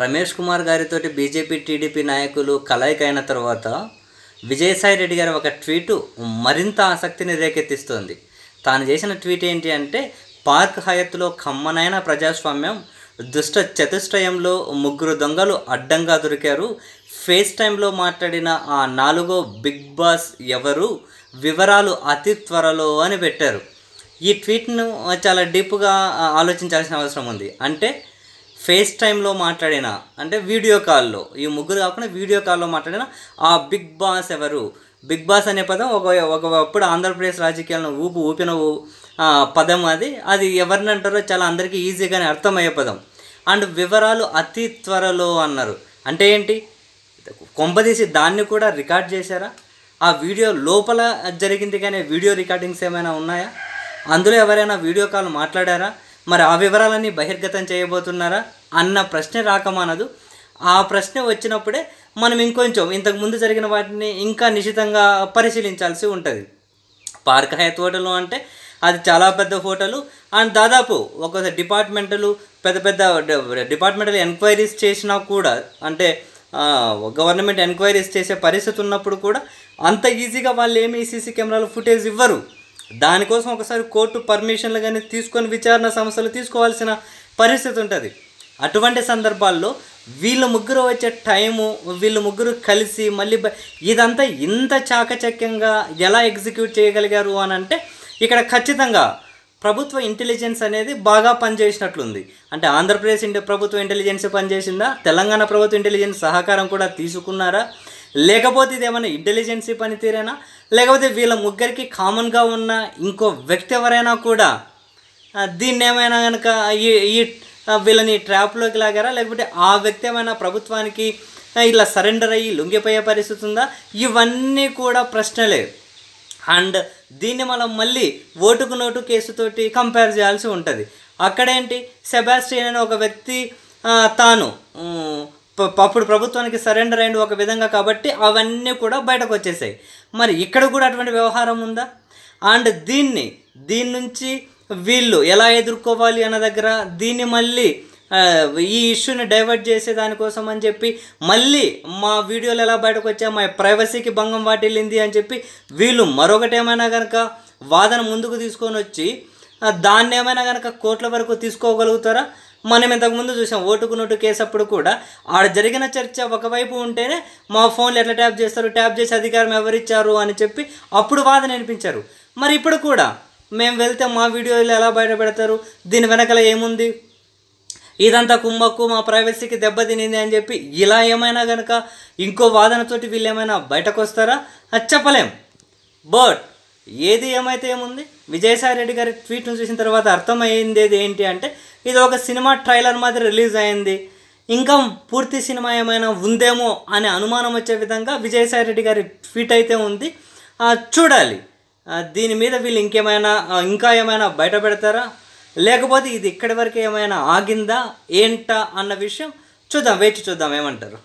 రమేష్ కుమార్ గారితో BJP TDP నాయకులు కలయిక అయిన తర్వాత విజయసాయి రెడ్డి గారి ఒక ట్వీటు మరింత ఆసక్తిని రేకెత్తిస్తోంది తాను చేసిన ట్వీట్ ఏంటి అంటే పార్క్ హయత్లో కమ్మనైన ప్రజాస్వామ్యం దుష్ట చతుష్టయంలో ముగ్గురు దొంగలు అడ్డంగా దొరికారు ఫేస్ టైంలో మాట్లాడిన ఆ నాలుగో బిగ్ బాస్ ఎవరు వివరాలు అతి త్వరలో అని పెట్టారు ఈ ట్వీట్ను చాలా డీప్గా ఆలోచించాల్సిన అవసరం ఉంది అంటే ఫేస్ టైంలో మాట్లాడిన అంటే వీడియో కాల్లో ఈ ముగ్గురు కాకుండా వీడియో కాల్లో మాట్లాడిన ఆ బిగ్ బాస్ ఎవరు బిగ్ బాస్ అనే పదం ఒక ఒకప్పుడు ఆంధ్రప్రదేశ్ రాజకీయాలను ఊపు ఊపిన పదం అది అది ఎవరిని అంటారో చాలా అందరికీ ఈజీగానే అర్థమయ్యే పదం అండ్ వివరాలు అతి త్వరలో అన్నారు అంటే ఏంటి కొంపదీసి దాన్ని కూడా రికార్డ్ చేశారా ఆ వీడియో లోపల జరిగింది కానీ వీడియో రికార్డింగ్స్ ఏమైనా ఉన్నాయా అందులో ఎవరైనా వీడియో కాల్ మాట్లాడారా మరి ఆ వివరాలన్నీ బహిర్గతం చేయబోతున్నారా అన్న ప్రశ్న రాకమానదు ఆ ప్రశ్న వచ్చినప్పుడే మనం ఇంకొంచెం ఇంతకుముందు జరిగిన వాటిని ఇంకా నిశితంగా పరిశీలించాల్సి ఉంటుంది పార్క్ హయత్ హోటల్ అంటే అది చాలా పెద్ద హోటలు అండ్ దాదాపు ఒక డిపార్ట్మెంటలు పెద్ద పెద్ద డిపార్ట్మెంటల్ ఎంక్వైరీస్ చేసినా కూడా అంటే గవర్నమెంట్ ఎంక్వైరీస్ చేసే పరిస్థితి ఉన్నప్పుడు కూడా అంత ఈజీగా వాళ్ళు ఏమి సీసీ కెమెరాలు ఫుటేజ్ ఇవ్వరు దానికోసం ఒకసారి కోర్టు పర్మిషన్లు కానీ తీసుకొని విచారణ సంస్థలు తీసుకోవాల్సిన పరిస్థితి ఉంటుంది అటువంటి సందర్భాల్లో వీళ్ళ ముగ్గురు వచ్చే టైము వీళ్ళ ముగ్గురు కలిసి మళ్ళీ ఇదంతా ఇంత చాకచక్యంగా ఎలా ఎగ్జిక్యూట్ చేయగలిగారు అని అంటే ఇక్కడ ఖచ్చితంగా ప్రభుత్వ ఇంటెలిజెన్స్ అనేది బాగా పనిచేసినట్లుంది అంటే ఆంధ్రప్రదేశ్ ప్రభుత్వ ఇంటెలిజెన్స్ పనిచేసిందా తెలంగాణ ప్రభుత్వ ఇంటెలిజెన్స్ సహకారం కూడా తీసుకున్నారా లేకపోతే ఇది ఏమైనా ఇంటెలిజెన్సీ పనితీరేనా లేకపోతే వీళ్ళ ముగ్గురికి కామన్గా ఉన్న ఇంకో వ్యక్తి ఎవరైనా కూడా దీన్ని ఏమైనా కనుక ఈ ఈ వీళ్ళని ట్రాప్లోకి లాగారా లేకపోతే ఆ వ్యక్తి ఏమైనా ప్రభుత్వానికి ఇలా సరెండర్ అయ్యి లొంగిపోయే పరిస్థితి ఉందా ఇవన్నీ కూడా ప్రశ్నలే అండ్ దీన్ని మనం మళ్ళీ ఓటుకు నోటు కేసుతోటి కంపేర్ చేయాల్సి ఉంటుంది అక్కడేంటి సెబాస్టియన్ అనే ఒక వ్యక్తి తాను అప్పుడు ప్రభుత్వానికి సరెండర్ అయింది ఒక విధంగా కాబట్టి అవన్నీ కూడా బయటకు వచ్చేసాయి మరి ఇక్కడ కూడా అటువంటి వ్యవహారం ఉందా అండ్ దీన్ని దీని నుంచి వీళ్ళు ఎలా ఎదుర్కోవాలి అన్న దగ్గర దీన్ని మళ్ళీ ఈ ఇష్యూని డైవర్ట్ చేసే దానికోసం అని చెప్పి మళ్ళీ మా వీడియోలు ఎలా బయటకు వచ్చా మా ప్రైవసీకి భంగం వాటిల్లింది అని చెప్పి వీళ్ళు మరొకటి ఏమైనా కనుక వాదన ముందుకు తీసుకొని వచ్చి దాన్ని ఏమైనా కనుక కోట్ల వరకు తీసుకోగలుగుతారా మనం ఇంతకుముందు చూసాం ఓటుకు నోటు కేసు అప్పుడు కూడా ఆడ జరిగిన చర్చ ఒకవైపు ఉంటేనే మా ఫోన్లు ఎట్లా ట్యాప్ చేస్తారు ట్యాప్ చేసి అధికారం ఎవరిచ్చారు అని చెప్పి అప్పుడు వాదన వినిపించారు మరి ఇప్పుడు కూడా మేము వెళ్తే మా వీడియోలు ఎలా బయట పెడతారు దీని వెనకల ఏముంది ఇదంతా కుమ్మక్కు మా ప్రైవసీకి దెబ్బతినింది అని చెప్పి ఇలా ఏమైనా కనుక ఇంకో వాదనతోటి వీళ్ళు ఏమైనా బయటకు వస్తారా అది చెప్పలేం బట్ ఏది ఏమైతే ఏముంది విజయసాయి రెడ్డి గారి ట్వీట్ను చూసిన తర్వాత అర్థమయ్యింది ఏంటి అంటే ఇది ఒక సినిమా ట్రైలర్ మాత్రం రిలీజ్ అయింది ఇంకా పూర్తి సినిమా ఏమైనా ఉందేమో అనే అనుమానం వచ్చే విధంగా విజయసాయి రెడ్డి గారి ట్వీట్ అయితే ఉంది చూడాలి దీని మీద వీళ్ళు ఇంకేమైనా ఇంకా ఏమైనా బయట పెడతారా లేకపోతే ఇది ఇక్కడి వరకు ఏమైనా ఆగిందా ఏంటా అన్న విషయం చూద్దాం వేచి చూద్దాం ఏమంటారు